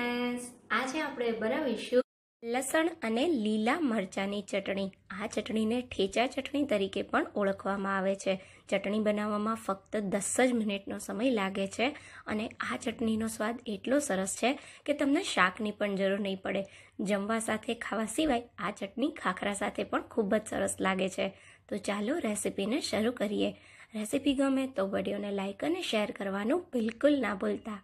friends આજે આપણે બનાવીશું લસણ અને લીલા મરચાંની ચટણી આ ચટણીને ઠેચા ચટણી તરીકે પણ ઓળખવામાં આવે છે ચટણી બનાવવામાં ફક્ત દસ જ મિનિટનો સમય લાગે છે અને આ ચટણીનો સ્વાદ એટલો સરસ છે કે તમને શાકની પણ જરૂર નહીં પડે જમવા સાથે ખાવા સિવાય આ ચટણી ખાખરા સાથે પણ ખૂબ જ સરસ લાગે છે તો ચાલો રેસીપીને શરૂ કરીએ રેસીપી ગમે તો વિડીયોને લાઇક અને શેર કરવાનું બિલકુલ ના ભૂલતા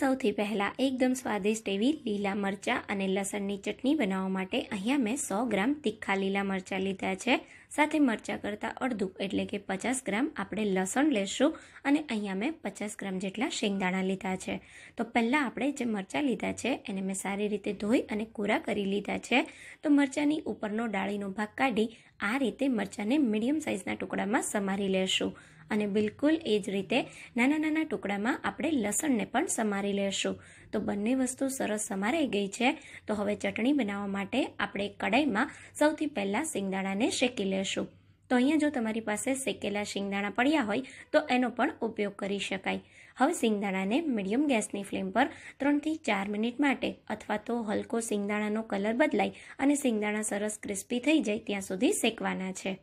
સૌથી પહેલાં એકદમ સ્વાદિષ્ટ એવી લીલા મરચાં અને લસણની ચટણી બનાવવા માટે અહીંયા મેં સો ગ્રામ તીખા લીલા મરચાં લીધા છે સાથે મરચાં કરતાં અડધું એટલે કે પચાસ ગ્રામ આપણે લસણ લેશું અને અહીંયા મેં પચાસ ગ્રામ જેટલા શેંગદાણા લીધા છે તો પહેલાં આપણે જે મરચાં લીધા છે એને મેં સારી રીતે ધોઈ અને કોરા કરી લીધા છે તો મરચાંની ઉપરનો ડાળીનો ભાગ કાઢી આ રીતે મરચાંને મીડિયમ સાઇઝના ટુકડામાં સમારી લેશું અને બિલકુલ એ જ રીતે નાના નાના ટુકડામાં આપણે લસણને પણ સમારી લેશું તો બંને વસ્તુ સરસ સમારાઈ ગઈ છે તો હવે ચટણી બનાવવા માટે આપણે કડાઈમાં સૌથી પહેલાં શિંગદાણાને શેકી લેશું તો અહીંયા જો તમારી પાસે શેકેલા શિંગદાણા પડ્યા હોય તો એનો પણ ઉપયોગ કરી શકાય હવે સિંગદાણાને મીડિયમ ગેસની ફ્લેમ પર ત્રણથી ચાર મિનિટ માટે અથવા તો હલકો સિંગદાણાનો કલર બદલાય અને શિંગદાણા સરસ ક્રિસ્પી થઈ જાય ત્યાં સુધી શેકવાના છે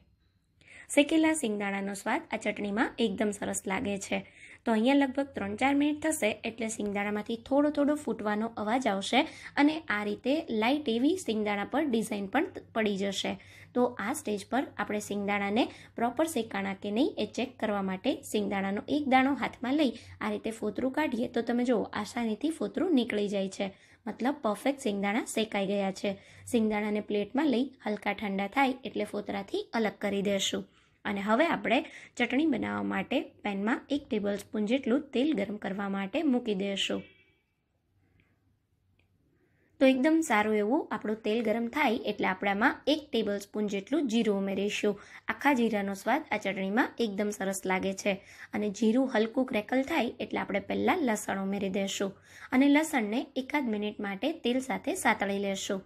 શેકેલા સિંગદાણાનો સ્વાદ આ ચટણીમાં એકદમ સરસ લાગે છે તો અહીંયા લગભગ ત્રણ ચાર મિનિટ થશે એટલે સિંગદાણામાંથી થોડો થોડો ફૂટવાનો અવાજ આવશે અને આ રીતે લાઇટ એવી સિંગદાણા પર ડિઝાઇન પણ પડી જશે તો આ સ્ટેજ પર આપણે સિંગદાણાને પ્રોપર શેકાણા કે નહીં એ ચેક કરવા માટે સિંગદાણાનો એક દાણો હાથમાં લઈ આ રીતે ફોતરું કાઢીએ તો તમે જુઓ આસાનીથી ફોતરું નીકળી જાય છે મતલબ પરફેક્ટ સિંગદાણા શેકાઈ ગયા છે સિંગદાણાને પ્લેટમાં લઈ હલકા ઠંડા થાય એટલે ફોતરાથી અલગ કરી દેશું અને હવે આપણે ચટણી બનાવવા માટે પેનમાં એક ટેબલ સ્પૂન જેટલું તેલ ગરમ કરવા માટે મૂકી દઈશું તો એકદમ સારું એવું આપણું તેલ ગરમ થાય એટલે આપણામાં એક ટેબલ સ્પૂન જેટલું જીરું ઉમેરીશું આખા જીરાનો સ્વાદ આ ચટણીમાં એકદમ સરસ લાગે છે અને જીરું હલકું ક્રેકલ થાય એટલે આપણે પહેલાં લસણ ઉમેરી દઈશું અને લસણને એકાદ મિનિટ માટે તેલ સાથે સાતળી લેશું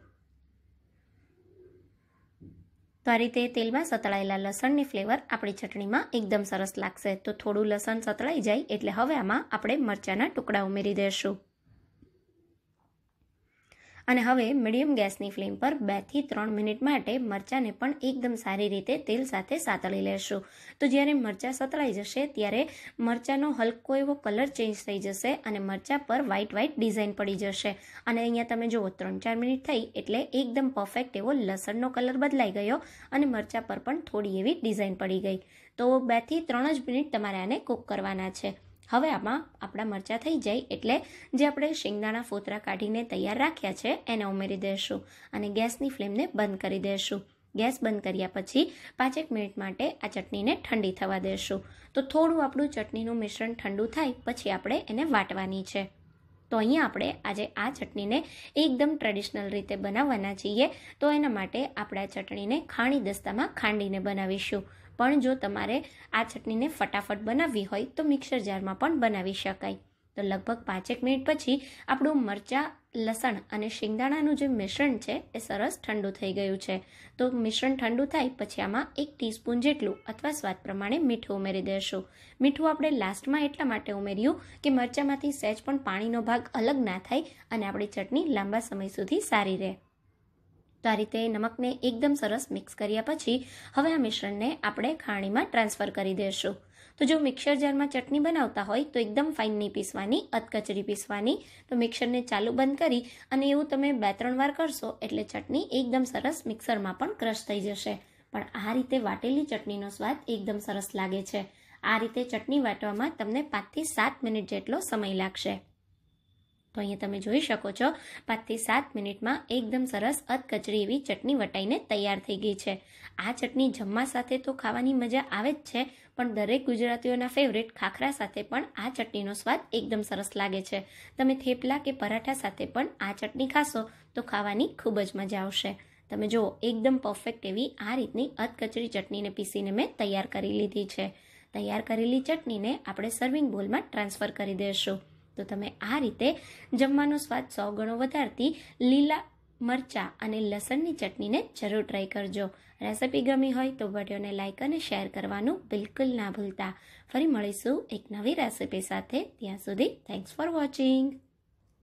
તો આ રીતે તેલમાં સતળાયેલા લસણની ફ્લેવર આપણી ચટણીમાં એકદમ સરસ લાગશે તો થોડું લસણ સતળાઈ જાય એટલે હવે આમાં આપણે મરચાંના ટુકડા ઉમેરી દઈશું અને હવે મીડિયમ ગેસની ફ્લેમ પર બેથી ત્રણ મિનિટ માટે મરચાંને પણ એકદમ સારી રીતે તેલ સાથે સાતળી લેશું તો જ્યારે મરચાં સતળાઈ જશે ત્યારે મરચાંનો હલકો એવો કલર ચેન્જ થઈ જશે અને મરચાં પર વ્હાઇટ વ્હાઇટ ડિઝાઇન પડી જશે અને અહીંયા તમે જુઓ ત્રણ ચાર મિનિટ થઈ એટલે એકદમ પરફેક્ટ એવો લસણનો કલર બદલાઈ ગયો અને મરચાં પર પણ થોડી એવી ડિઝાઇન પડી ગઈ તો બેથી ત્રણ જ મિનિટ તમારે આને કૂક કરવાના છે હવે આમાં આપણા મરચાં થઈ જાય એટલે જે આપણે શિંગદાણા ફોતરા કાઢીને તૈયાર રાખ્યા છે એને ઉમેરી દઈશું અને ગેસની ફ્લેમને બંધ કરી દઈશું ગેસ બંધ કર્યા પછી પાંચેક મિનિટ માટે આ ચટણીને ઠંડી થવા દઈશું તો થોડું આપણું ચટણીનું મિશ્રણ ઠંડુ થાય પછી આપણે એને વાટવાની છે તો અહીંયા આપણે આજે આ ચટણીને એકદમ ટ્રેડિશનલ રીતે બનાવવાના છીએ તો એના માટે આપણે આ ચટણીને ખાણી દસ્તામાં ખાંડીને બનાવીશું પણ જો તમારે આ ચટણીને ફટાફટ બનાવવી હોય તો મિક્સર જારમાં પણ બનાવી શકાય તો લગભગ પાંચેક મિનિટ પછી આપણું મરચાં લસણ અને શિંગદાણાનું જે મિશ્રણ છે એ સરસ ઠંડુ થઈ ગયું છે તો મિશ્રણ ઠંડુ થાય પછી આમાં એક ટીસ્પૂન જેટલું અથવા સ્વાદ પ્રમાણે મીઠું ઉમેરી દેશું મીઠું આપણે લાસ્ટમાં એટલા માટે ઉમેર્યું કે મરચાંમાંથી સહેજ પણ પાણીનો ભાગ અલગ ના થાય અને આપણી ચટણી લાંબા સમય સુધી સારી રહે તો આ રીતે નમકને એકદમ સરસ મિક્સ કર્યા પછી હવે આ મિશ્રણને આપણે ખાણીમાં ટ્રાન્સફર કરી દઈશું તો જો મિક્સર જારમાં ચટણી બનાવતા હોય તો એકદમ ફાઇન નહીં પીસવાની અધકચરી પીસવાની તો મિક્સરને ચાલુ બંધ કરી અને એવું તમે બે ત્રણ વાર કરશો એટલે ચટણી એકદમ સરસ મિક્સરમાં પણ ક્રશ થઈ જશે પણ આ રીતે વાટેલી ચટણીનો સ્વાદ એકદમ સરસ લાગે છે આ રીતે ચટણી વાટવામાં તમને પાંચથી સાત મિનિટ જેટલો સમય લાગશે તો અહીંયા તમે જોઈ શકો છો પાંચથી સાત મિનિટમાં એકદમ સરસ અધકચરી એવી ચટણી વટાઈને તૈયાર થઈ ગઈ છે આ ચટણી જમવા સાથે તો ખાવાની મજા આવે જ છે પણ દરેક ગુજરાતીઓના ફેવરેટ ખાખરા સાથે પણ આ ચટણીનો સ્વાદ એકદમ સરસ લાગે છે તમે થેપલા કે પરાઠા સાથે પણ આ ચટણી ખાશો તો ખાવાની ખૂબ જ મજા આવશે તમે જુઓ એકદમ પરફેક્ટ એવી આ રીતની અધકચરી ચટણીને પીસીને મેં તૈયાર કરી લીધી છે તૈયાર કરેલી ચટણીને આપણે સર્વિંગ બોલમાં ટ્રાન્સફર કરી દઈશું તો તમે આ રીતે જમવાનો સ્વાદ સો ગણો વધારતી લીલા મરચાં અને લસણની ચટણીને જરૂર ટ્રાય કરજો રેસિપી ગમી હોય તો વિડીયોને લાઇક અને શેર કરવાનું બિલકુલ ના ભૂલતા ફરી મળીશું એક નવી રેસિપી સાથે ત્યાં સુધી થેન્ક્સ ફોર વોચિંગ